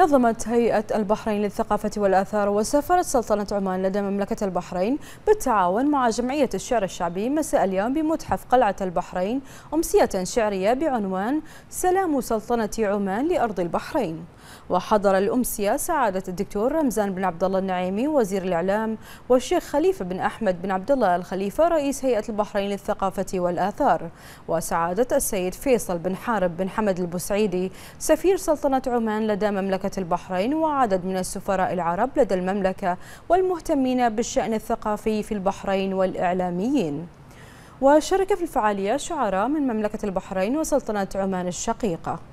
نظمت هيئة البحرين للثقافة والآثار وسفرة سلطنة عمان لدى مملكة البحرين بالتعاون مع جمعية الشعر الشعبي مساء اليوم بمتحف قلعة البحرين أمسية شعرية بعنوان سلام سلطنة عمان لأرض البحرين وحضر الأمسية سعادة الدكتور رمزان بن عبد الله النعيمي وزير الإعلام والشيخ خليفة بن أحمد بن عبد الله الخليفة رئيس هيئة البحرين للثقافة والآثار وسعادة السيد فيصل بن حارب بن حمد البسعيدي سفير سلطنة عمان لدى مملكة البحرين وعدد من السفراء العرب لدى المملكة والمهتمين بالشأن الثقافي في البحرين والإعلاميين وشارك في الفعالية شعراء من مملكة البحرين وسلطنة عمان الشقيقة